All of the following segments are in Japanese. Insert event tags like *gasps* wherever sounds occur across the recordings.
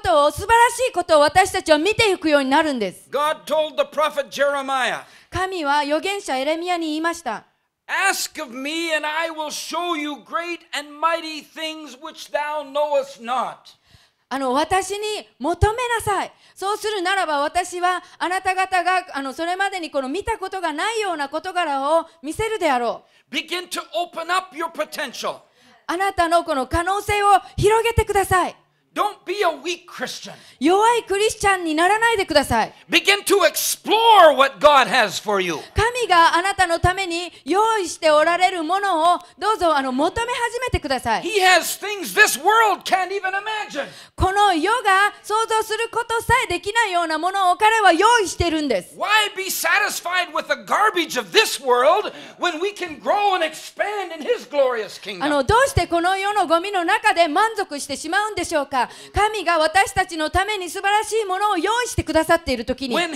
ことを素晴らしいことを私たちは見ていくようになるんです God told the prophet Jeremiah, 神は預言者エレミアに言いました Ask of me, and I will show you great and mighty things which thou knowest not. あの私に求めなさい。そうするならば私はあなた方があのそれまでにこの見たことがないような事柄を見せるであろう。Begin to open up your potential. あなたのこの可能性を広げてください。Don't be a weak Christian. 弱いクリスチャンにならないでください。Begin to explore what God has for you. 神があなたのために用意しておられるものをどうぞあの求め始めてください。He has things this world can't even imagine. この世が想像することさえできないようなものを彼は用意してるんです。Why be satisfied with the garbage of this world when we can grow and expand in His glorious kingdom? あのどうしてこの世のゴミの中で満足してしまうんでしょうかが神が私たちのために素晴らしいものを用意してくださっている時に神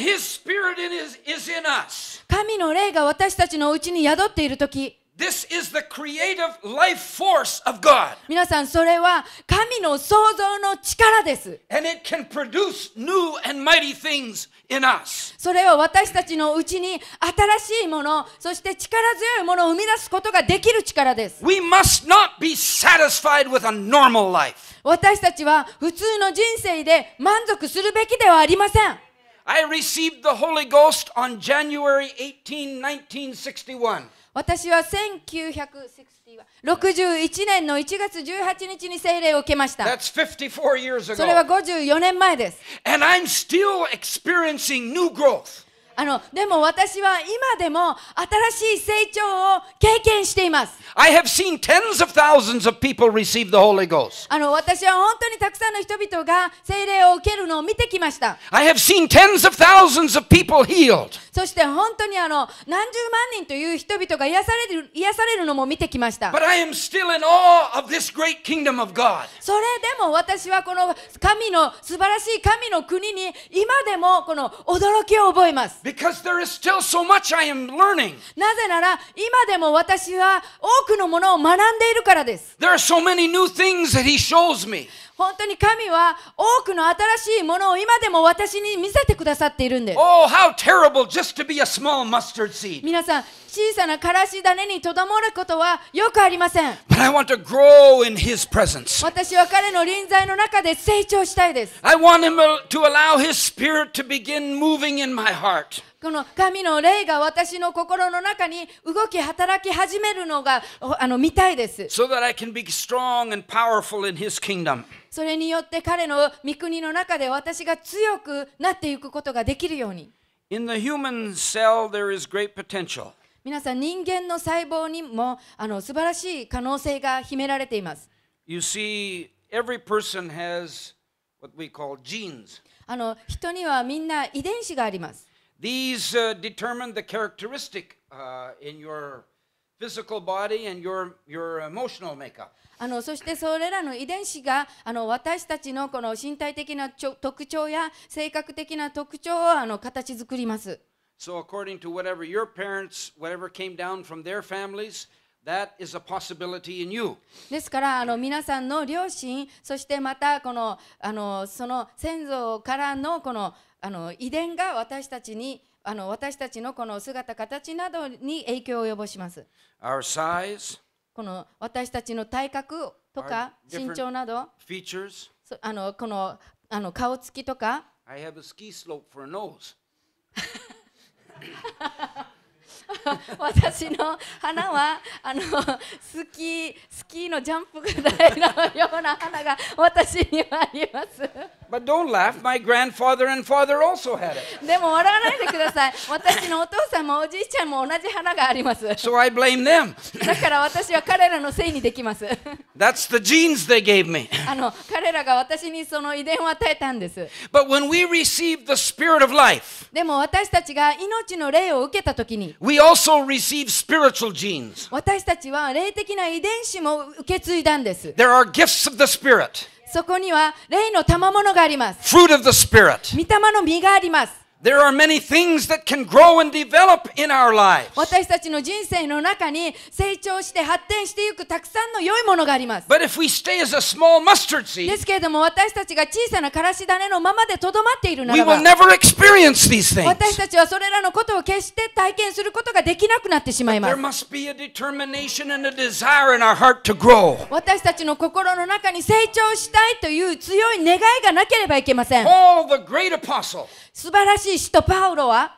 の霊が私たちのうちに宿っている時 This is the creative life force of God. 皆さん、それは神の創造の力です。And it can produce new and mighty things in us. それは私たちのうちに新しいもの、そして力強いものを生み出すことができる力です。We must not be satisfied with a normal life. 私たちは普通の人生で満足するべきではありません。I received the Holy Ghost on January 18, 1961. 私は1961年の1月18日に聖霊を受けました。それは54年前です。And I'm still experiencing new growth. あのでも私は今でも新しい成長を経験しています。I have seen tens of thousands of people receive the Holy Ghost. あの私は本当にたくさんの人々が聖霊を受けるのを見てきました。I have seen tens of thousands of people healed. そして本当にあの何十万人という人々が癒される癒されるのも見てきました。But I am still in awe of this great kingdom of God. それでも私はこの神の素晴らしい神の国に今でもこの驚きを覚えます。Because there is still so much I am learning. なぜなら今でも私は多くのものを学んでいるからです。There are so many new things that He shows me. 本当に神は多くの新しいものを今でも私に見せてくださっているんです。Oh, how terrible just to be a small mustard seed. 皆さん、小さなからし種にとどまることはよくありません。But I want to grow in his presence. 私は彼の臨在の中で成長したいです。I want him to allow his spirit to begin moving in my heart. この神の霊が私の心の中に動き働き始めるのがあの見たいです。So that I can be strong and powerful in His kingdom. それによって彼の御国の中で私が強くなっていくことができるように。In the human cell, there is great potential. 皆さん、人間の細胞にもあの素晴らしい可能性が秘められています。You see, every person has what we call genes. あの人にはみんな遺伝子があります。These uh, determine the characteristic uh, in your physical body and your, your emotional makeup. So according to whatever your parents, whatever came down from their families, ですからあの皆さんの両親そしてまたこのあのその先祖からのこのあの遺伝が私たちにあの私たちのこの姿形などに影響を及ぼします。Our size, この私たちの体格とか身長など features, あのこのあの顔つきとか。I have a ski slope for a nose. *laughs* 私の花はあの *laughs* スキースキーのジャンプぐらいのような花が私にはあります。But don't laugh. My grandfather and father also had it. *laughs* *laughs* So I blame them. *laughs* That's the genes they gave me. あの彼らが私にその遺伝を与えたんです。But when we receive the spirit of life, でも私たちが命の霊を受けたときに、we also receive spiritual genes. 私たちは霊的な遺伝子も受け継いだんです。There are gifts of the spirit. そこには霊の賜物があります。Fruit of the Spirit。御霊の実があります。There are many things that can grow and develop in our lives. 私たちの人生の中に成長して発展していくたくさんの良いものがあります。But if we stay as a small mustard seed, ですけれども私たちが小さなからし種のままでとどまっているならば we will never experience these things. 私たちはそれらのことを決して体験することができなくなってしまいます。There must be a determination and a desire in our heart to grow. 私たちの心の中に成長したいという強い願いがなければいけません。All the great apostles 素晴らしい使徒パウロは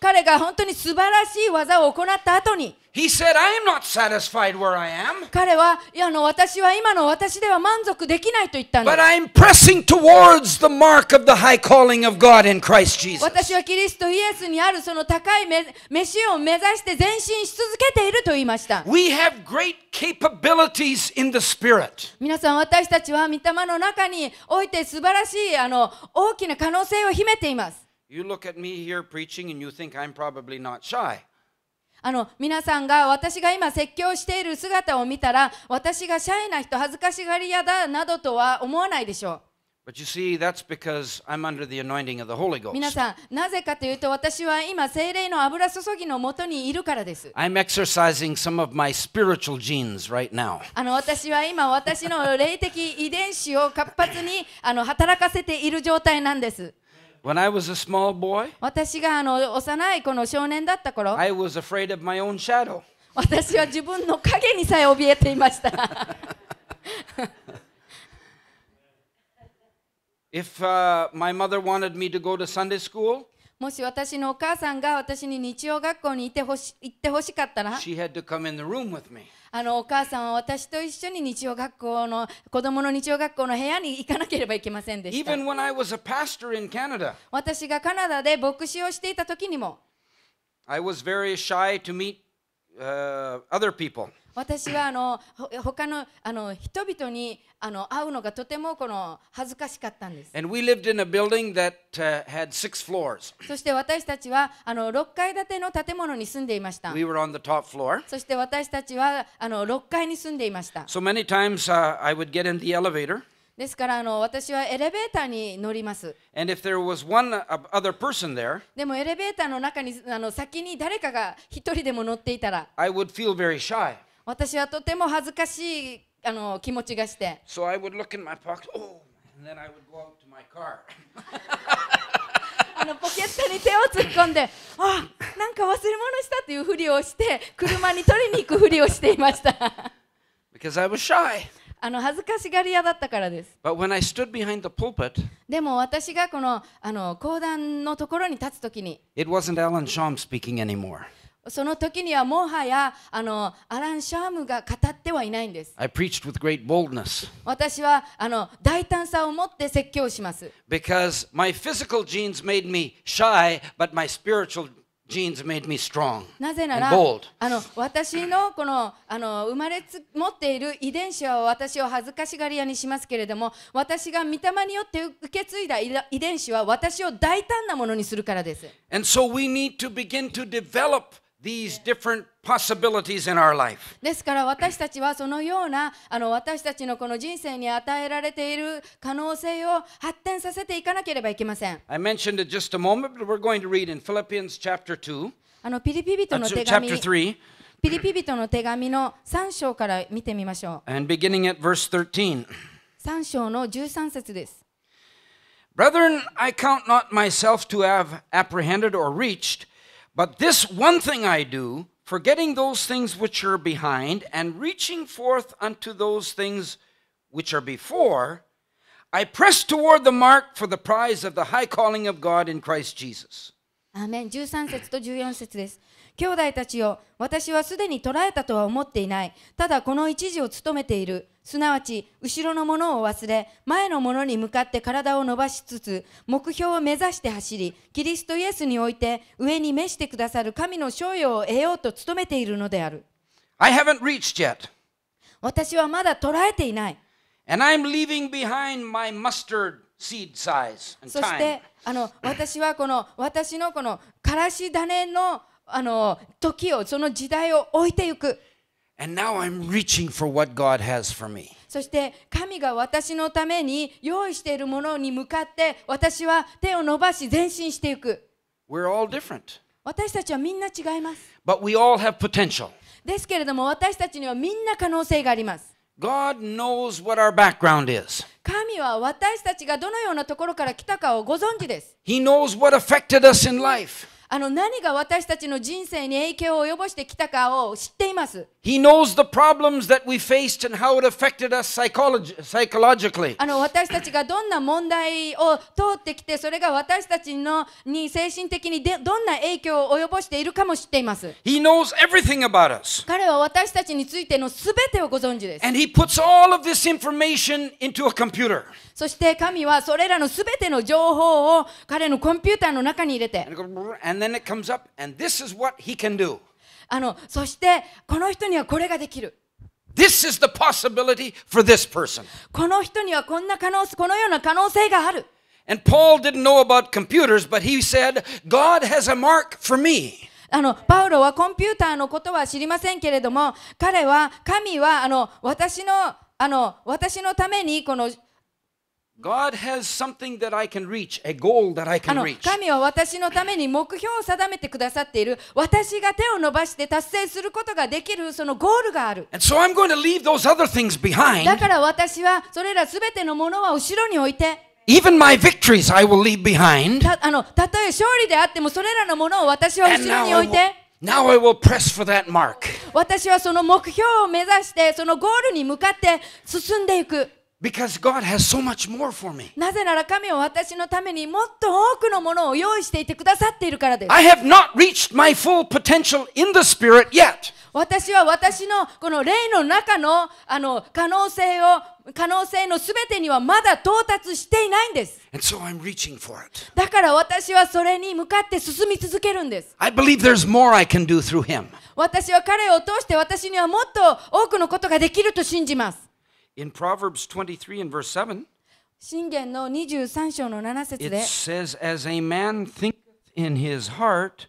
彼が本当に素晴らしい技を行った後に He said, I am not satisfied where I am. 彼は、いや、あの、私は今の私では満足できないと言ったんです。But I'm pressing towards the mark of the high calling of God in Christ Jesus. 私はキリストイエスにあるその高い召しを目指して前進し続けていると言いました。We have great capabilities in the Spirit. 皆さん、私たちは御霊の中において素晴らしいあの大きな可能性を秘めています。You look at me here preaching and you think I'm probably not shy. あの皆さんが私が今説教している姿を見たら私がシャイな人恥ずかしがり屋だなどとは思わないでしょう。皆さん、なぜかというと、私は今、精霊の油注ぎのもとにいるからです。r i g h t あの私は今、私の霊的遺伝子を活発にあの働かせている状態なんです。When I was a small boy, 私があの幼いこの少年だった頃、I was afraid of my own shadow. 私は自分の影にさえ怯えていました。If、uh, my mother wanted me to go to Sunday school, もし私のお母さんが私に日曜学校に行ってほし行ってほしかったら、she had to come in the room with me. あのお母さんは私と一緒に日曜学校の子供の日曜学校の部屋に行かなければいけませんでした。Even when I was a pastor in Canada, 私がカナダで牧師をしていた時にも。I was very shy to meet、uh, other people. 私はあの他のあの人々にあの会うのがとてもこの恥ずかしかったんです。And we lived in a building that、h a d six floors. そして私たちはあの6階建ての建物に住んでいました。We were on the top floor. そして私たちはあの6階に住んでいました。So many times、uh, I would get in the elevator. ですからあの私はエレベーターに乗ります。There, でもエレベーターの中にあの先に誰かが一人でも乗っていたら、I would feel very shy. 私はとても恥ずかしいあの気持ちがして。So I would look in my pocket, oh, and then I would go out to my car. あのポケットに手を突っ込んで、あ、なんか忘れ物したというふりをして、車に取りに行くふりをしていました。Because I was shy. あの恥ずかしがり屋だったからです。But when I stood behind the pulpit, でも私がこのあの講談のところに立つときに、It wasn't Alan Shom speaking anymore. その時にはもはやあのアラン・シャームが語ってはいないんです。I preached with great boldness. 私はあの大胆さを持って説教します。Because my physical genes made me shy, but my spiritual genes made me strong. なぜなら、あの私のこのあの生まれつ持っている遺伝子は私を恥ずかしがり屋にしますけれども、私が御霊によって受け継いだ遺伝子は私を大胆なものにするからです。And so we need to begin to develop these different possibilities in our life. ですから私たちはそのようなあの私たちのこの人生に与えられている可能性を発展させていかなければいけません。I mentioned it just a moment, but we're going to read in Philippians chapter 2. あのピリピ人の手紙 chapter 3. ピリピ人の手紙の3章から見てみましょう。And beginning at verse 13. 3章の13節です。Brethren, I count not myself to have apprehended or reached, but this one thing I do, forgetting those things which are behind and reaching forth unto those things which are before, I press toward the mark for the prize of the high calling of God in Christ Jesus. アーメン13節と14節です。兄弟たちよ、私はすでに捉えたとは思っていない。ただこの一時を務めている。すなわち後ろのものを忘れ前のものに向かって体を伸ばしつつ目標を目指して走りキリストイエスにおいて上に召してくださる神の賞与を得ようと努めているのである I haven't reached yet. 私はまだ捉えていない And I'm leaving behind my mustard seed size and time. そしてあの私はこの私のこのからし種のあの時をその時代を置いていく And now I'm reaching for what God has for me. そして神が私のために用意しているものに向かって私は手を伸ばし前進していく。We're all different. 私たちはみんな違います。But we all have potential. ですけれども私たちにはみんな可能性があります。God knows what our background is. 神は私たちがどのようなところから来たかをご存知です。He knows what affected us in life. あの何が私たちの人生に影響を及ぼしてきたかを知っています。He knows the problems that we faced and how it affected us psycholog psychologically. あの私たちがどんな問題を通ってきて、それが私たちのに精神的にでどんな影響を及ぼしているかも知っています。He knows everything about us. 彼は私たちについてのすべてをご存知です。And he puts all of this information into a computer. そして神はそれらのすべての情報を彼のコンピューターの中に入れて。And And then it comes up, and this is what he can do. あのそしてこの人にはこれができる。This is the possibility for this person. この人にはこんな可能このような可能性がある。And Paul didn't know about computers, but he said, God has a mark for me. あのパウロはコンピューターのことは知りませんけれども、彼は、神はあの私のあの私のためにこの神は私のために目標を定めてくださっている私が手を伸ばして達成することができるそのゴールがある、だから私はそれらすべてのものは後ろに置いてたあのたとえ勝利であってもそれらのものを私は後ろに置いて私はその目標を目指してそのゴールに向かって進んでいく。Because God has so much more for me. なぜなら神は私のためにもっと多くのものを用意していてくださっているからです。私は私のこの霊の中のあの可能性を可能性のすべてにはまだ到達していないんです。So、だから私はそれに向かって進み続けるんです。私は彼を通して私にはもっと多くのことができると信じます。In Proverbs 23 and verse 7, 神言の23章の7節で says, heart,、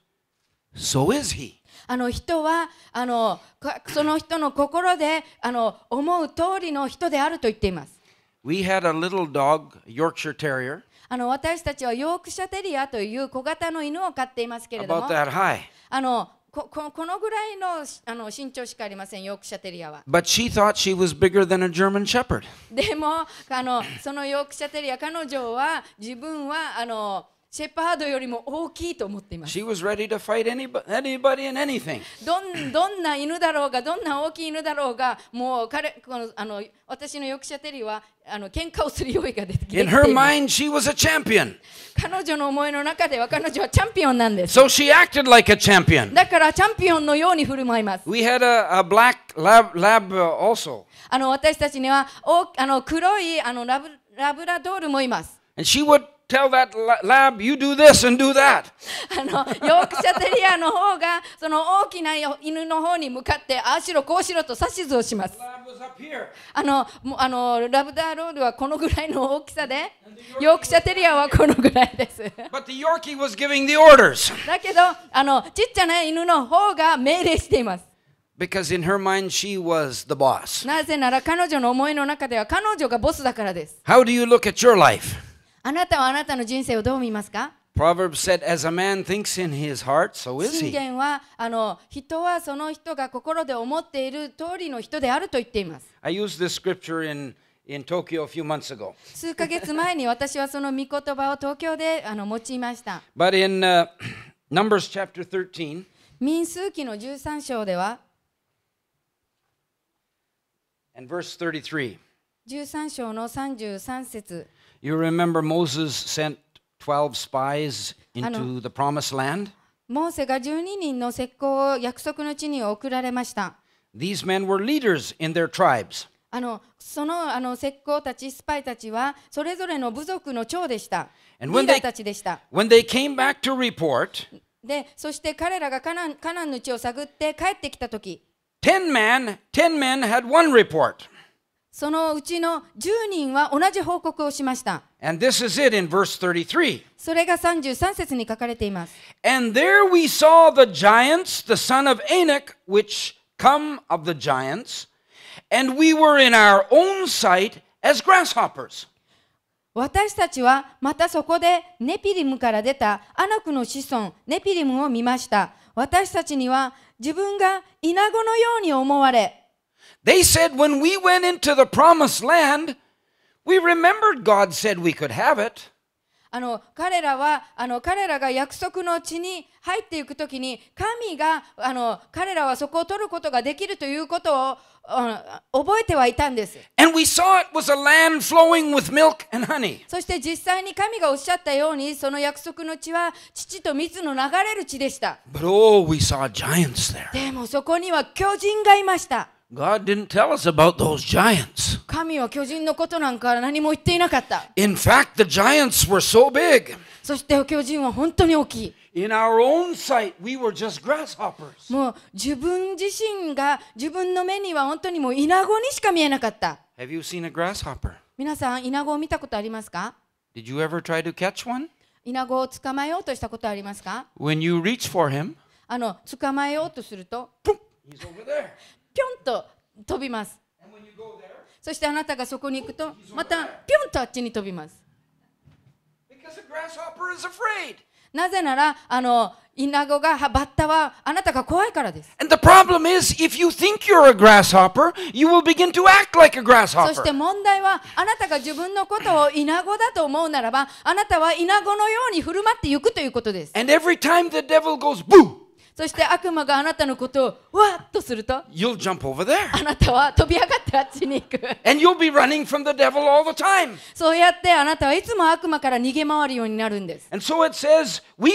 so、あの人はあのその人の心であの思う通りの人であると言っています。We had a little dog, Yorkshire Terrier. あの私たちはヨークシャテリアという小型の犬を飼っていますけれども、あのここのぐらいのあの身長しかありません、ヨークシャテリアは。But she thought she was bigger than a German shepherd. でもあの、そのヨークシャテリア、彼女は自分はあの。シェパードよりも大きいと思っています。She was ready to fight anybody and anything. どんどんな犬だろうが、どんな大きい犬だろうが、もう彼このあの私のヨクシャテリーはあの喧嘩をする用意が出てきています。In her mind, she was a champion. 彼女の思いの中では彼女はチャンピオンなんです。So she acted like a champion. だからチャンピオンのように振る舞います。We had a, a black lab, lab also. あの私たちにはおあの黒いあのラブラブラドールもいます。And she would tell that lab you do this and do that *laughs* あのヨークシャテリアの方がその大きな犬の方に向かってああしろこうしろと指図をしますあのあのラブダーロールはこのぐらいの大きさでヨークシャテリアはこのぐらいです But the Yorkie was giving the orders だけどあのちっちゃな犬の方が命令していますなぜなら彼女の思いの中では彼女がボスだからです。How do you look at your life? あなたはあなたの人生をどう見ますか Proverbs said, as a man thinks in his heart, so is he. はあの人はその人が心で思っている通りの人であると言っています。I used this scripture in in Tokyo a few months ago. 数ヶ月前に私はその御言葉を東京であの用いました。But in、uh, Numbers chapter 13, 民数記の13章では、and verse 33, 13章の33節 You remember Moses sent 12 spies into the promised land? モーセが12人の石膏を約束の地に送られました。These men were leaders in their tribes. あのそのあの石膏たち、スパイたちは、それぞれの部族の長でした。リーダーたちでした。When they came back to report, で、そして彼らがカナンカナンの地を探って帰ってきた時、10 men, 10 men had one report. そのうちの10人は同じ報告をしました。And this is it in verse 33. それが33節に書かれています。And there we saw the giants, the son of Enoch, which come of the giants, and we were in our own sight as grasshoppers. 私たちはまたそこでネピリムから出たアナクの子孫ネピリムを見ました。私たちには自分がイナゴのように思われ、They said, when we went into the promised land, we remembered God said we could have it. あの彼らはあの彼らが約束の地に入っていくときに神があの彼らはそこを取ることができるということを覚えてはいたんです。そして実際に神がおっしゃったようにその約束の地は父と水の流れる地でした。でもそこには巨人がいました。God didn't tell us about those giants. 神は巨人のことなんか何も言っていなかった。In fact, the giants were so big. そして巨人は本当に大きい。In our own sight, we were just grasshoppers. もう自分自身が自分の目には本当にもうイナゴにしか見えなかった。Have you seen a grasshopper? 皆さん、イナゴを見たことありますか Did you ever try to catch one? イナゴを捕まえようとしたことありますか When you reach for him, あの捕まえようとすると、He's over there. ぴょんと飛びます。そしてあなたがそこに行くと、またぴょんとあっちに飛びます。なぜなら、あの、イナゴが、バッタはあなたが怖いからです。is, l i k e そして問題は、あなたが自分のことをイナゴだと思うならば、あなたはイナゴのように振る舞っていくということです。And every time the devil goes, boo! そして悪魔があなたのことをわっとすると You'll jump over there. あなたは飛び上がってあっちに行く And you'll be running from the devil all the time. そうやってあなたはいつも悪魔から逃げ回るようになるんです And so it says, we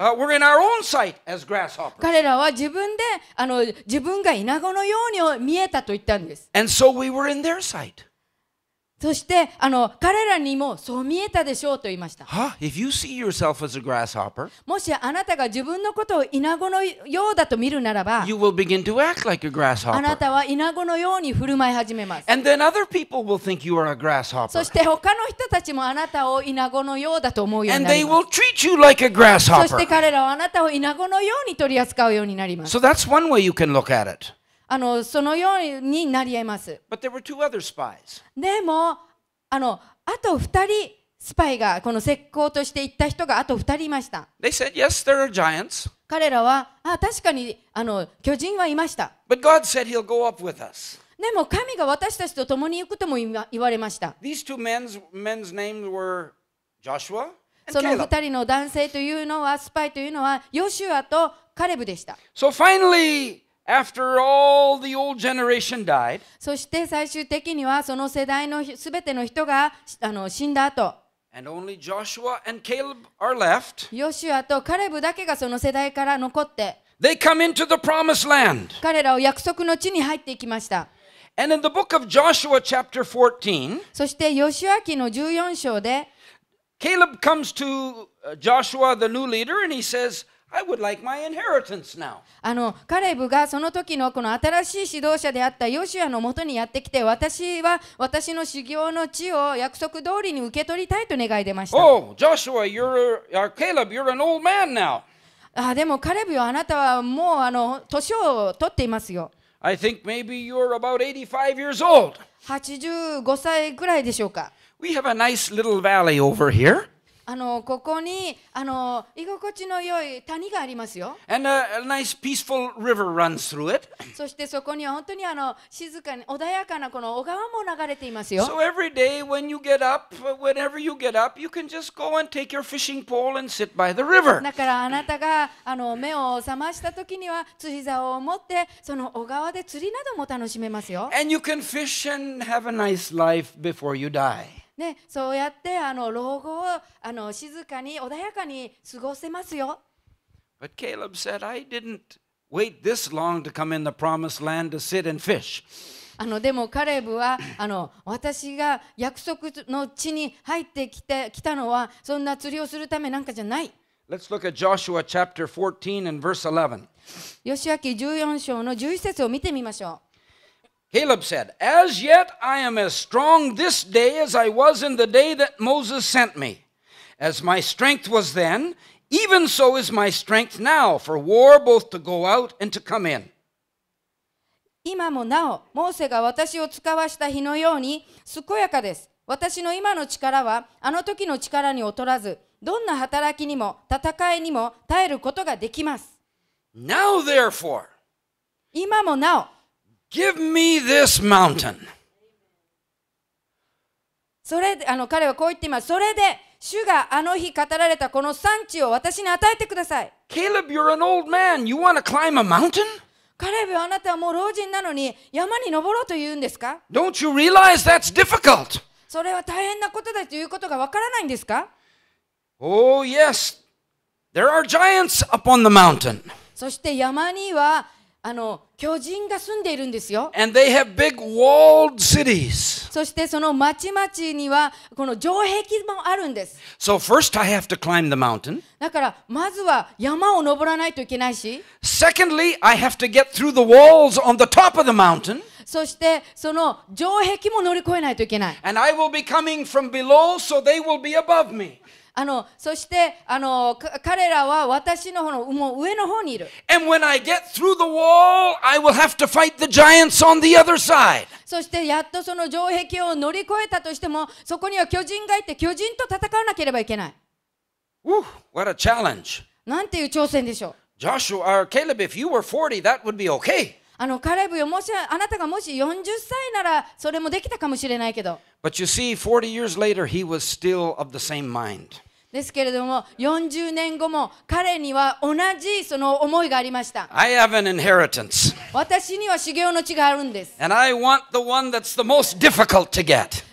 Uh, we're in our own sight as grasshoppers. 彼らは自分であの自分がイナゴのように見えたと言ったんです。And so we were in their sight. そしてあの彼らにもそう見えたでしょうと言いました。Huh? もしあなたが自分のことをイナゴのようだと見るならば、like、あなたはイナゴのように振る舞い始めます。そして他の人たちもあなたをイナゴのようだと思うようになります。Like、そして彼らはあなたをイナゴのように取り扱うようになります。So あのそのようになり得ます。でも、あの、あと2人スパイがこの石膏としていた人があと2人いました。They said, yes, there are giants. 彼らは、あ、確かにあの巨人はいました。But God said he'll go up with us. でも神が私たちと共に行くとも言われました。These two men's, men's names were Joshua and c a その2人の男性というのは、スパイというのは、ヨシュアとカレブでした。After all the old generation died, そして最終的にはその世代のすべての人があの死んだ後、And only Joshua and Caleb are left. ヨシュアとカレブだけがその世代から残って、They come into the promised land. 彼らを約束の地に入っていきました。And in the book of Joshua chapter 14, そしてヨシュア記の14章で、Caleb comes to Joshua, the new leader, and he says, I would like my inheritance now. あのカレブがその時のこの新しい指導者であったヨシュアのもとにやってきて私は私の修行の地を約束通りに受け取りたいと願い出ました。Oh, Joshua, you're, or Caleb, you're an old man now. あでもカレブよあなたはもうあの年を取っていますよ。I think maybe you're about 85 years old. 85歳ぐらいでしょうか。We have a nice little valley over here. あのここにあの居心地の良い谷がありますよ。And a, a nice peaceful river runs through it. そしてそこには本当にあの静かに穏やかなこの小川も流れていますよ。So every day when you get up, whenever you get up, you can just go and take your fishing pole and sit by the river. だからあなたがあの目を覚ました時には釣竿を持ってその小川で釣りなども楽しめますよ。And you can fish and have a nice life before you die. ね、そうやってあの老後をあの静かに穏やかに過ごせますよ。But Caleb said, I didn't wait this long to come in the promised land to sit and fish. あのでもカレブはあの私が約束の地に入ってきてきたのはそんな釣りをするためなんかじゃない。Let's look at Joshua chapter 14 and verse 11. ヨシュア記14章の11節を見てみましょう。Caleb said, As yet I am as strong this day as I was in the day that Moses sent me. As my strength was then, even so is my strength now for war both to go out and to come in. 今もなお、モーセが私を使わした日のように健やかです。私の今の力はあの時の力に劣らず、どんな働きにも戦いにも耐えることができます。Now therefore, 今もなお、Give me this mountain. それであの彼はこう言っています。それで主があの日語られたこの産地を私に与えてください。Caleb, you're an old man. You want to climb a mountain? カレブあなたはもう老人なのに山に登ろうと言うんですか Don't you realize that's difficult? それは大変なことだということがわからないんですか Oh, yes. There are giants upon the mountain. そして山にはあの巨人が住んでいるんですよ。And they have big walled cities. そしてその町々にはこの城壁もあるんです。So first I have to climb the mountain. だからまずは山を登らないといけないし。Secondly, I have to get through the walls on the top of the mountain. そしてその城壁も乗り越えないといけない。And I will be coming from below, so they will be above me. あのそしてあの彼らは私の方のもう上の方にいる。And when I get through the wall, I will have to fight the giants on the other side. そしてやっとその城壁を乗り越えたとしても、そこには巨人がいて巨人と戦わなければいけない。Woo, what a challenge! なんていう挑戦でしょう。Joshua or Caleb, if you were 40, that would be okay. あのカレブよもしあなたがもし40歳ならそれもできたかもしれないけど。ですけれども40年後も彼には同じその思いがありました。私には修行の地があるんです。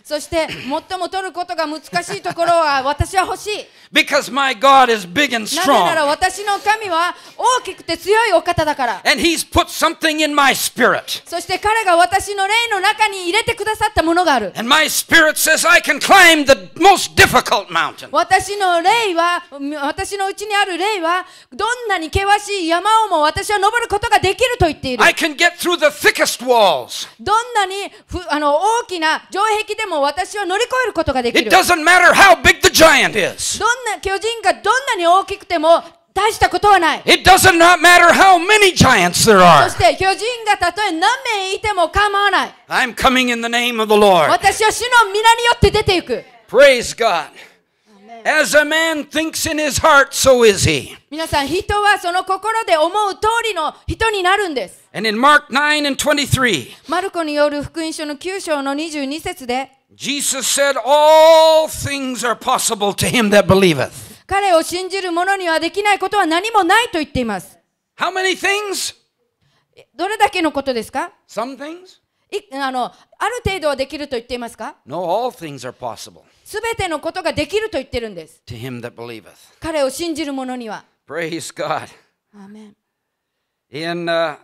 そして最も取ることが難しいところは私は欲しい。Because my God is big and strong. なぜなら私の神は大きくて強いお方だから。And he's put something in my spirit. そして彼が私の霊の中に入れてくださったものがある。And my spirit says I can climb the most difficult mountain. 私の霊は、私のうちにある霊は、どんなに険しい山をも私は登ることができると言っている。I can get through the thickest walls. どんなにふあの大きな城壁でもも私は乗り越えることができる It doesn't matter how big the giant is. どんな巨人がどんなに大きくても大したことはない。It does not matter how many giants there are. そして巨人がたとえ何名いても構わない。I'm coming in the name of the Lord. 私は主の皆によって出ていく。Praise God. As a man thinks in his heart, so is he. 皆さん、人はその心で思う通りの人になるんです。And in Mark 9 and 23, マルコによる福音書の9章の22節で、Jesus said, All things are possible to him that believeth. How many things? どれだけのことですか Some things? いあのある程度はできると言っていますか No, all things are possible. すべてのことができると言ってるんです。To him that believeth. 彼を信じる者には。Praise God. Amen. In、uh,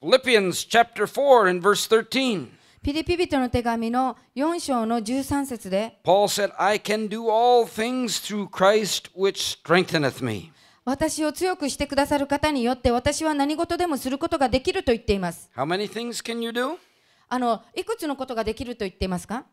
Philippians chapter 4 and verse 13. ピリピ人の手紙の4章の13節で、Paul said, I can do all things through Christ which strengtheneth me. 私を強くしてくださる方によって私は何事でもすることができると言っています。How many things can you do? あのいくつのことができると言っていますか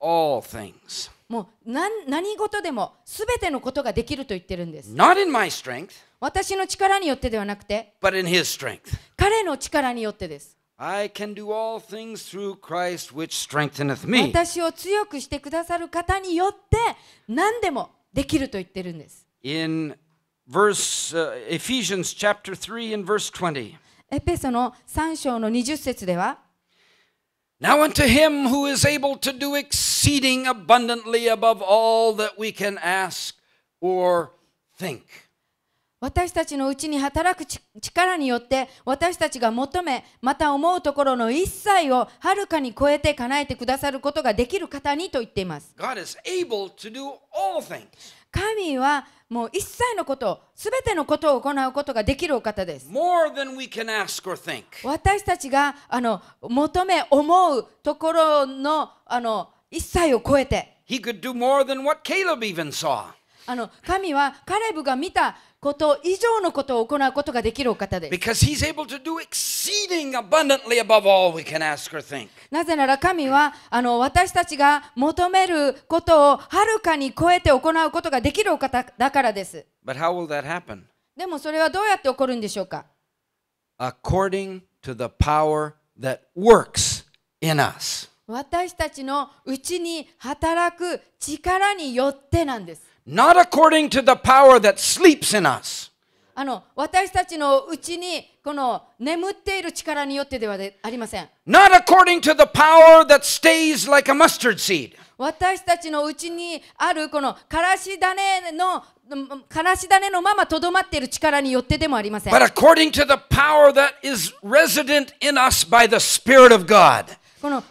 All things. もう何何事でもすべてのことができると言ってるんです。Not in my strength, 私の力によってではなくて、but in his strength. 彼の力によってです。I can do all things through Christ which strengtheneth me. 私を強くしてくださる方によって何でもできると言ってるんです。In verse、uh, Ephesians chapter 3 and verse 20. エペソの3章の20節では Now unto him who is able to do exceeding abundantly above all that we can ask or think. 私たちのうちに働く力によって私たちが求めまた思うところの一切をはるかに超えて叶えてくださることができる方にと言っています。神はもう一切のこと、すべてのことを行うことができるお方です。私たちがあの求め、思うところのあの一切を超えて。He could do more than what Caleb even saw. あの神はカレブが見たこと以上のことを行うことができるお方です。なぜなら神はあの私たちが求めることをはるかに超えて行うことができるお方だからです。でもそれはどうやって起こるんでしょうか According to the power that works in us. 私たちのうちに働く力によってなんです。not according to the power that sleeps in us. あの私たちのうちにこの眠っている力によってではありません。Not according to the power that stays like a mustard seed. 私たちのうちにあるこのからし種のからし種のままとどまっている力によってでもありません。But according to the power that is resident in us by the Spirit of God. この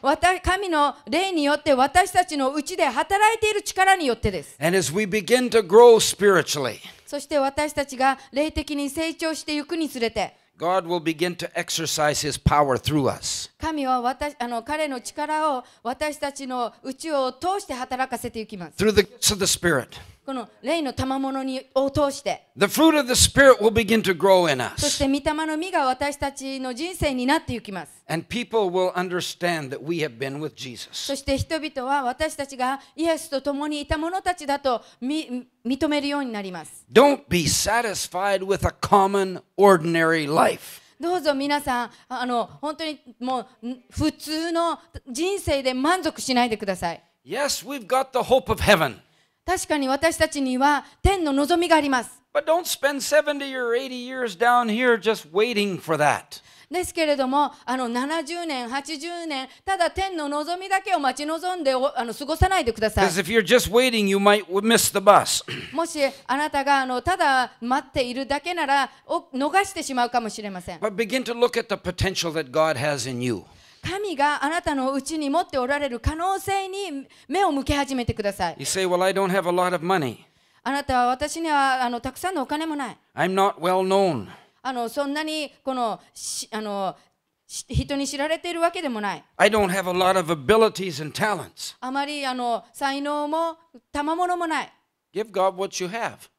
神の霊によって私たちのうちで働いている力によってです。And as we begin to grow spiritually, そして私たちが霊的に成長していくにつれて、God will begin to exercise his power through us. 神は私あの彼の力を私たちのうちを通して働かせていきます。Through the, so the Spirit. この霊の賜物に応通して。そして御霊の実が私たちの人生になっていきます。そして人々は私たちがイエスと共にいた者たちだと認めるようになります。どうぞ皆さん、あの本当にもう普通の人生で満足しないでください。Yes, we've got the hope of heaven. 確かに私たちには天の望みがあります。ですけれども、あの70年、80年、ただ天の望みだけを待ち望んであの過ごさないでください。もしあなたがあのただ待っているだけならお、逃してしまうかもしれません。神があなたのうちに持っておられる可能性に目を向け始めてください。You say, well, I don't have a lot of money. あなたは私にはあのたくさんのお金もない。I'm not well known. あのそんなにこのあの人に知られているわけでもない。I don't have a lot of abilities and talents. あまりあの才能も賜物もない。Give God what you have.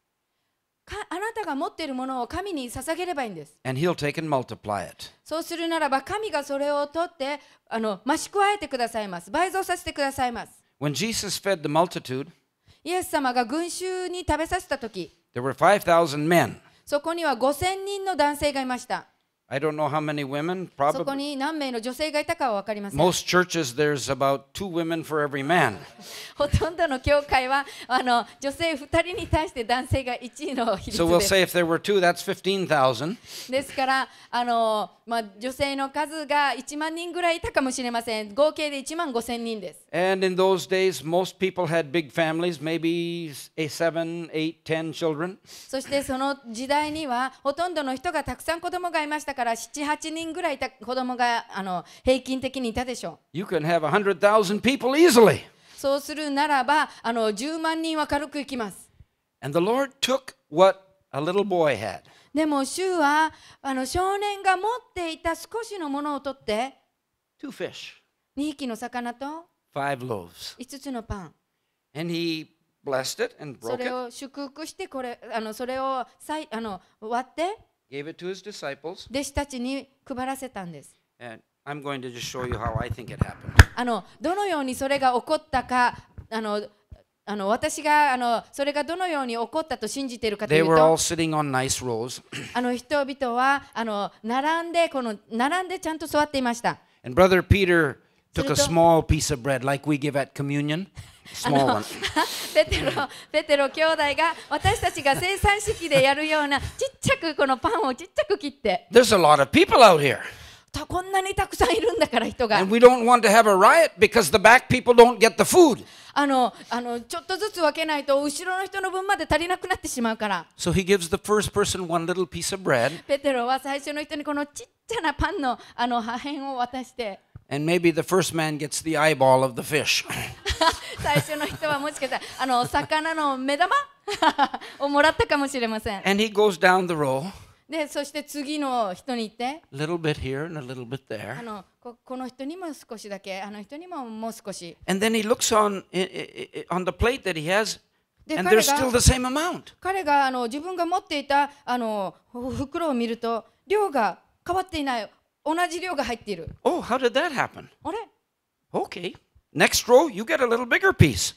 あなたが持っているものを神に捧げればいいんです。And he'll take and multiply it. そうするならば神がそれを取ってあの増し加えてくださいます。倍増させてくださいます。When Jesus fed the multitude, イエス様が群衆に食べさせたとき、there were 5 men. そこには5000人の男性がいました。I don't know how many women, そこ probably. に何名の女性がいたかは分かりません。Most churches, there's about two women for every man. ほとんどの教会はあの女性2人に対して男性が1位の比 So 率 we'll です。say if there were two, that's 15,000. ですからあの、まあ、女性の数が1万人ぐらいいたかもしれません。合計で1万5千人です。And in those days, most people had big families, maybe s- a seven, eight, ten children. そしてその時代にはほとんどの人がたくさん子供がいましただから7、8人ぐらいいた子供があの平均的にいたでしょう。You can have 100,000 people easily. そうするならばあの10万人は軽くいきます。And the Lord took what a little boy had. でも主はあの少年が持っていた少しのものを取って Two fish. 2匹の魚と Five loaves. 5つのパン。And he blessed it and broke それを祝福してこれあのそれをさいあの割って g 弟子たちに配らせたんです。あのどのようにそれが起こったか、あの私があのそれがどのように起こったと信じているか *clears throat* 人々はあの並んでこの並んでちゃんと座っていました。あのペテロペテロ兄弟が私たちが生産式でやるようなちっちゃくこのパンをちっちゃく切って。There's a lot of people out here. こんなにたくさんいるんだから人が。And we don't want to have a riot because the back people don't get the food. あの、あの、ちょっとずつ分けないと、後ろの人の分まで足りなくなってしまうから。So he gives the first person one little piece of bread. ペテロは最初の人にこのちっちゃなパンの、あの破片を渡して。And maybe the first man gets the eyeball of the fish. 最初の人はもしかしたらあの魚の目玉をもらったかもしれません。And he goes down the row. で、そして次の人に行って、little bit here and a little bit there. あのここの人にも少しだけ、あの人にももう少し。And then he looks on, on the plate that he has で彼が彼があの自分が持っていたあの袋を見ると量が変わっていない同じ量が入っている。Oh, how did that happen? あれ Okay. Next row, you get a little bigger piece.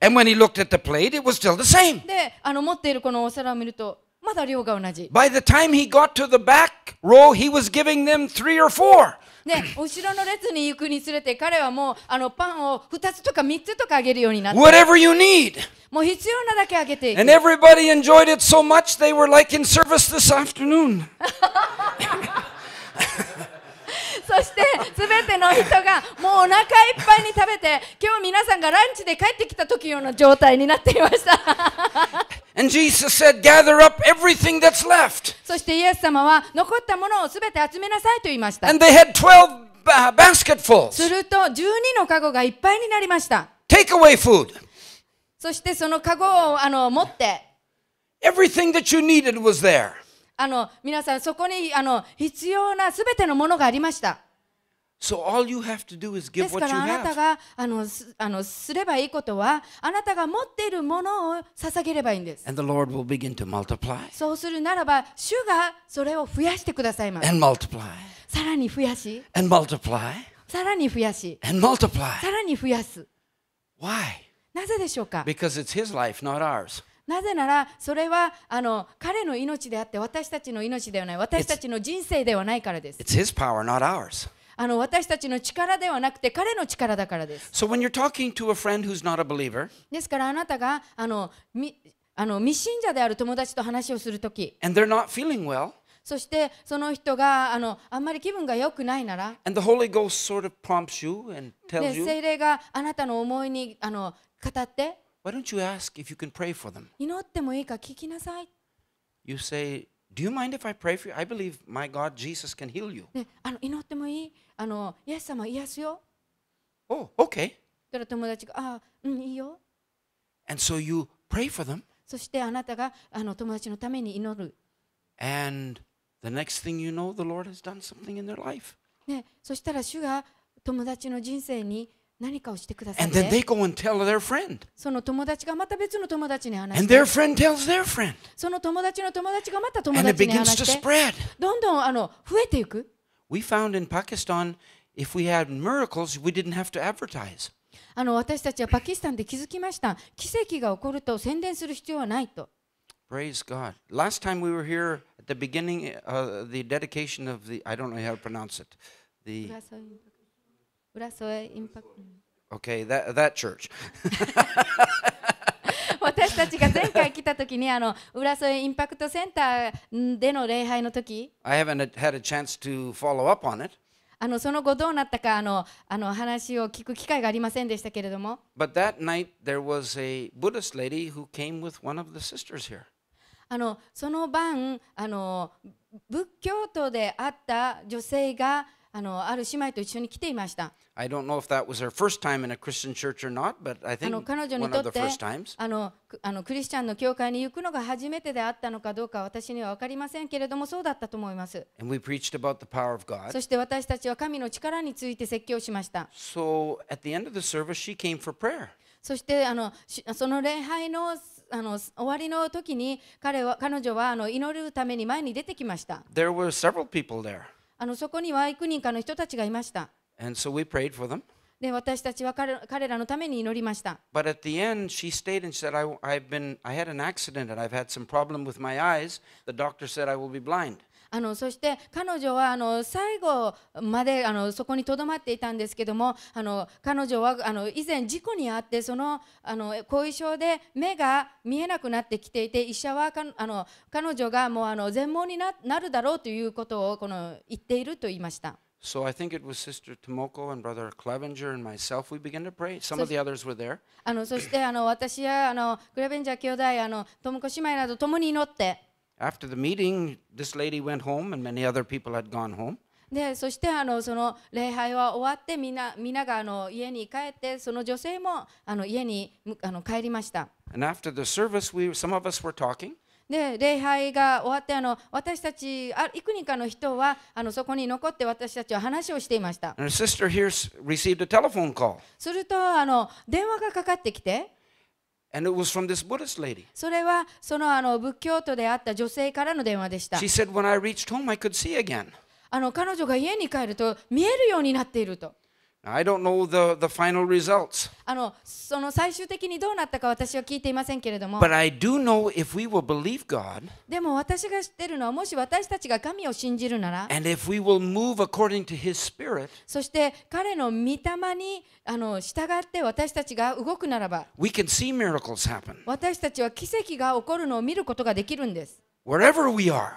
And when he looked at the plate, it was still the same. By the time he got to the back row, he was giving them three or four. ね、後ろの列に行くにつれて彼はもうあのパンを2つとか3つとかあげるようになった。Whatever you need. もう必要なだけあげていく。And everybody enjoyed it so much they were like in service this afternoon. *laughs* そしてすべての人がもうお腹いっぱいに食べて今日皆さんがランチで帰ってきた時の状態になっていました *laughs* And Jesus said, Gather up everything that's left. そしてイエス様は残ったものをすべて集めなさいと言いました。And they had 12 basketfuls. すると12のカゴがいっぱいになりました。Take away food. そしてそのカゴをあの持って。Everything that you needed was there. あの皆さんそこにあの必要なすべてのものがありました。ですからあなたがあのすあのすればいいことはあなたが持っているものを捧げればいいんです。そうするならば、主がそれを増やしてくださいます。さらに増やし。さらに増やし。さらに増やす。なぜでしょうか Because it's his life, not ours. なぜならそれはあの彼の命であって私たちの命ではない私たちの人生ではないからです。It's, it's his power, not ours. あの私たちの力ではなくて彼の力だからです。So、believer, ですからあなたがあのみあの未信者である友達と話をするとき、well, そしてその人があのあんまり気分が良くないなら、聖、sort of、霊があなたの思いにあの語って、Why don't you ask if you can pray for them? You say, Do you mind if I pray for you? I believe my God Jesus can heal you. Oh, okay. Ah, mm, and so you pray for them, And the next thing you know, the Lord has done something in their life. ね、そしたら主が友達の人生に何かをしてください、ね。And then they go and tell their friend. その友達がまた別の友達に話して。And their friend tells their friend. その友達の友達がまた友達に話して。And it begins to spread. どんどんあの増えていく。We found in Pakistan, if we had miracles, we didn't have to advertise. あの私たちはパキスタンで気づきました。奇跡が起こると宣伝する必要はないと。Praise God. Last time we were here at the beginning, uh, the dedication of the, I don't know how to pronounce it. The, Brazo é impacto. Okay, that, that church. 私たちが前回来た時にあの浦添インパクトセンターでの礼拝の時 I haven't had a chance to follow up on it. あのその後どうなったかあのあの話を聞く機会がありませんでしたけれども But that night there was a Buddhist lady who came with one of the sisters here. あのその晩あの仏教徒であった女性があのある姉妹と一緒に来ていました。彼女にとってあのクリスチャンの教会に行くのが初めてであったのかどうか私には分かりませんけれどもそうだったと思います。そして私たちは神の力について説教しました。So, service, そしてあのその礼拝のあの終わりの時に彼は彼女はあの祈るために前に出てきました。あのそこには幾人かの人たちがいました。And so we prayed for them. で私たちは彼彼らのために祈りました。But at the end, she stayed and said, I, I've been, I had an accident and I've had some problem with my eyes. The doctor said I will be blind. あのそして彼女はあの最後まであのそこにとどまっていたんですけどもあの彼女はあの以前事故に遭ってそのあの後遺症で目が見えなくなってきていて医者はあの彼女がもうあの全盲になるだろうということをこの言っていると言いました。So I think it was Sister Tomoko and Brother Clevenger and myself. We began to pray. Some of the others were there. あのそしてあの私やあのクレベンジャー兄弟あのトムコ姉妹など共に祈って。After the meeting, this lady went home and many other people had gone home. でそしてあのその礼拝は終わってみんなみんながあの家に帰ってその女性もあの家にあの帰りました。service, we, で礼拝が終わってあの私たちあ幾人かの人はあのそこに残って私たちは話をしていました。するとあの電話がかかってきて。それはそのあの仏教徒であった女性からの電話でした。彼女が家に帰ると見えるようになっていると。I don't know the, the final results. あのその最終的にどうなったか私は聞いていませんけれども。But I do know if we will believe God, でも私が知ってるのはもし私たちが神を信じるなら and if we will move according to His Spirit, そして彼の御霊にあの従って私たちが動くならば we can see miracles happen. 私たちは奇跡が起こるのを見ることができるんです。Wherever we are,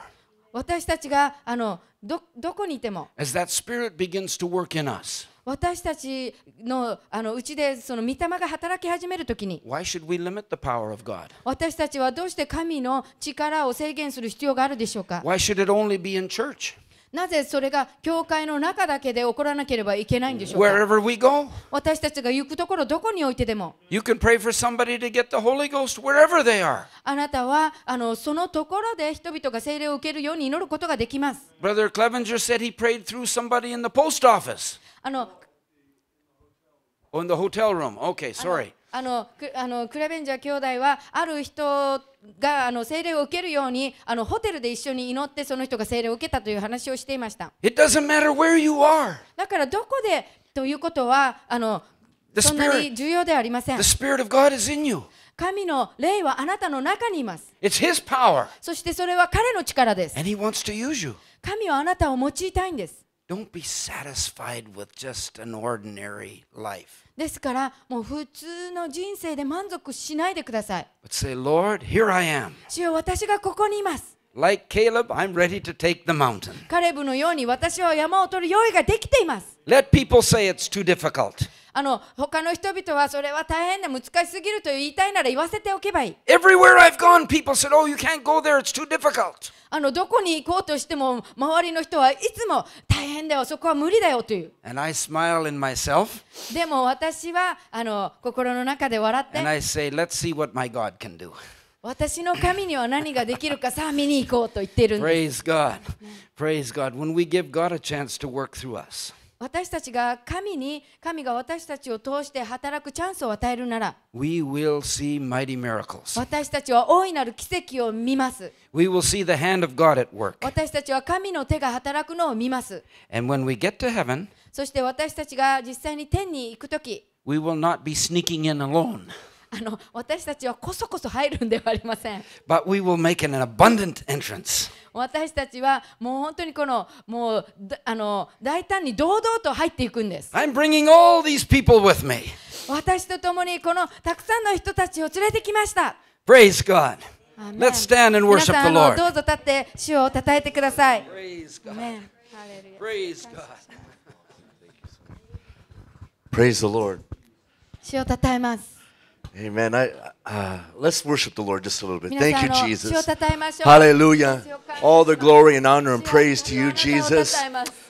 私たちがあのどどこにいても。As that Spirit begins to work in us, 私たちのあのうちでその御霊が働き始める時に私たちはどうして神の力を制限する必要があるでしょうかなぜそれが教会の中だけで起こらなければいけないんでしょうか go, 私たちが行くところどこに置いてでもあなたはあのそのところで人々が聖霊を受けるように祈ることができます。Brother Clevenger said he prayed through somebody in the post office. あの On the hotel room. Okay, sorry. あのあのクレベンジャー兄弟はある人があの聖霊を受けるようにあのホテルで一緒に祈ってその人が聖霊を受けたという話をしていました。It doesn't matter where you are. だからどこでということはあのそんなに重要ではありません。The Spirit of God is in you. 神の霊はあなたの中にいます。It's his power. そしてそれは彼の力です。And he wants to use you. 神はあなたを用いたいんです。Don't be satisfied with just an ordinary life. ですから、もう普通の人生で満足しないでください。But say, Lord, here I am. 主よ私がここにいます。Like Caleb, I'm ready to take the mountain. カレブのように私は山を取る用意ができています。Let people say it's too difficult. あの他の人々はそれは大変で難しすぎると言いたいなら言わせておけばいい。Everywhere I've gone, people said, Oh, you can't go there, it's too difficult. あのどこに行こうとしても周りの人はいつも大変だよ、そこは無理だよという。And I smile in myself. でも私はあの心の中で笑って。And I say, Let's see what my God can do. 私の神には何ができるかさあ見に行こうと言っているんです。Praise God. Praise God. When we give God a chance to work through us. 私たちが神に神が私たちを通して働くチャンスを与えるなら We will see mighty miracles. 私たちは大いなる奇跡を見ます We will see the hand of God at work. 私たちは神の手が働くのを見ます And when we get to heaven, そして私たちが実際に天に行くとき we will not be sneaking in alone. あの私たちはこそこそ入るんではありません。But we will make an abundant entrance. 私たちはもう本当にこのもうあの大胆に堂々と入っていくんです。I'm bringing all these people with me. 私と共にこのたくさんの人たちを連れてきました。Praise God. Let's stand and worship the Lord. どうぞ立って主を称えてください。Praise God. Praise God. Praise the Lord. 主を称えます。Amen. I, uh, let's worship the Lord just a little bit. Thank you, Jesus. Hallelujah. All the glory and honor and praise to you, Jesus.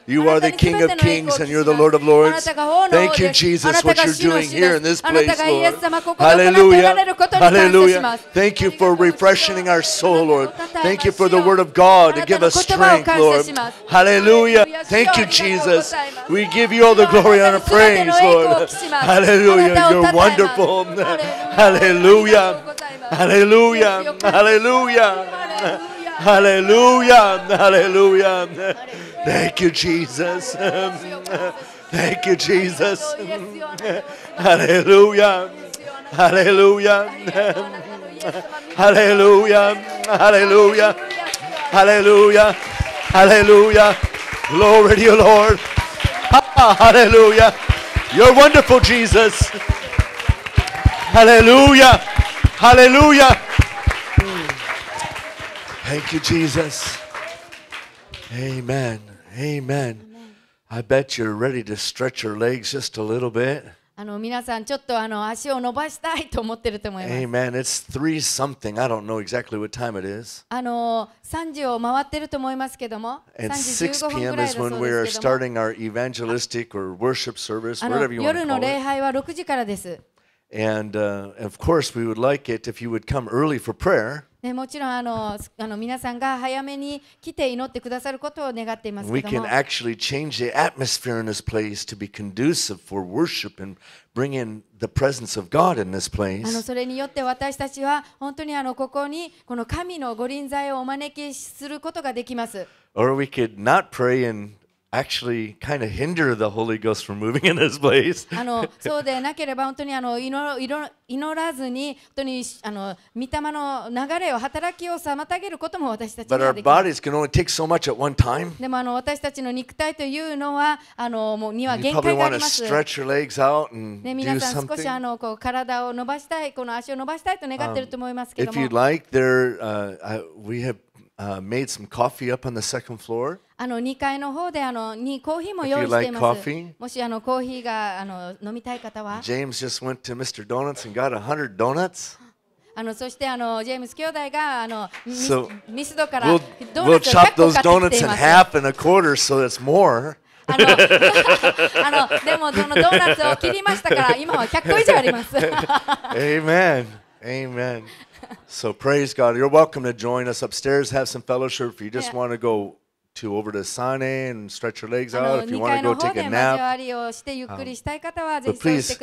You are the King of kings and you're the Lord of lords. Thank you, Jesus, what you're doing here in this place, Lord. Hallelujah. Hallelujah. Thank you for refreshing our soul, Lord. Thank you for the word of God to give us strength, Lord. Hallelujah. Thank you, Jesus. We give you all the glory and praise, Lord. Hallelujah. You're wonderful. Hallelujah. Hallelujah. Hallelujah. Hallelujah. Hallelujah. Thank you, Jesus. Thank you, Jesus. Hallelujah. Hallelujah. Hallelujah. Hallelujah. Hallelujah. Hallelujah. Glory to you, Lord. Hallelujah. You're wonderful, Jesus. Hallelujah. Hallelujah. Thank you, Jesus. Amen. Amen. I bet you're ready to stretch your legs just a little bit. Amen. It's three something. I don't know exactly what time it is. あの三時を回ってると思いますけども。And 6 p.m. is when we are starting our evangelistic or worship service, whatever you want to call it. 夜の礼拝は六時からです。And uh, of course, we would like it if you would come early for prayer. ね、もちろんあのあの皆さんが早めに来て祈ってくださることを願っています。あのそれによって私たちは本当にあのここにこの神のご臨在をお招きすることができます。actually kind of hinder the Holy Ghost from moving in this place. あのそうでなければ本当にあの祈祈祈らずに本当にあの御霊の流れを働きを妨げることも私たちにはできます。But our bodies can only take so much at one time. でもあの私たちの肉体というのはあのもうには限界があります。You stretch your legs out and ね皆さん少しあのこう体を伸ばしたいこの足を伸ばしたいと願っていると思いますけども。Um, if you like, there、uh, we have Uh, made some coffee up on the second floor. あの2階の方であの2コーヒーも用意しています。Like、coffee, もしあのコーヒーがあの飲みたい方は。James just went to Mr. Donuts and got a hundred donuts. *gasps* あのそしてあのジェームス兄弟があのミス,、so、ミスドからドーナツを100個買ってきています。We'll, we'll chop those donuts in half and a quarter, so that's more. *laughs* *laughs* あのでもそのドーナツを切りましたから今は100個以上あります。Amen, *laughs* amen so praise God. You're welcome to join us upstairs, have some fellowship. If you just yeah. want to go to over to Sane and stretch your legs out, if you want to go take a nap, um, but please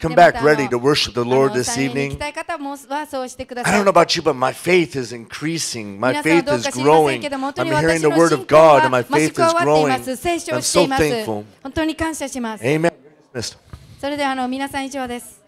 come back ready to worship the Lord this evening. I don't know about you, but my faith is increasing. My faith is growing. I'm hearing the word of God, and my faith is growing. I'm so thankful. Amen. それではあの皆さん以上です。